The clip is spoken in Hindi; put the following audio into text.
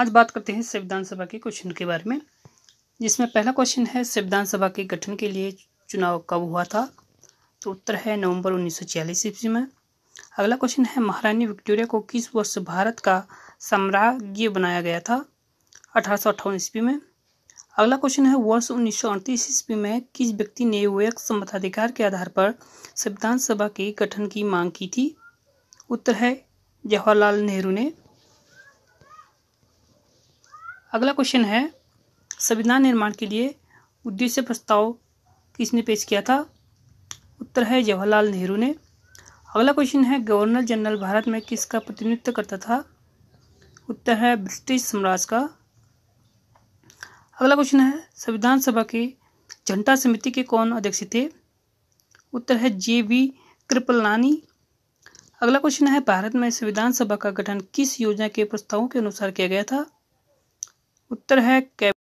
आज बात करते हैं संविधान सभा के क्वेश्चन के बारे में जिसमें पहला क्वेश्चन है संविधान सभा के गठन के लिए चुनाव कब हुआ था तो उत्तर है नवंबर उन्नीस सौ ईस्वी में अगला क्वेश्चन है महारानी विक्टोरिया को किस वर्ष भारत का साम्राज्य बनाया गया था अठारह ईस्वी में अगला क्वेश्चन है वर्ष उन्नीस सौ ईस्वी में किस व्यक्ति ने वैयक्त मताधिकार के आधार पर संविधान सभा के गठन की मांग की थी उत्तर है जवाहरलाल नेहरू ने अगला क्वेश्चन है संविधान निर्माण के लिए उद्देश्य प्रस्ताव किसने पेश किया था उत्तर है जवाहरलाल नेहरू ने अगला क्वेश्चन है गवर्नर जनरल भारत में किसका प्रतिनिधित्व करता था उत्तर है ब्रिटिश साम्राज्य का अगला क्वेश्चन है संविधान सभा की जनता समिति के कौन अध्यक्ष थे उत्तर है जे वी कृपलानी अगला क्वेश्चन है भारत में संविधान सभा का गठन किस योजना के प्रस्तावों के अनुसार किया गया था उत्तर है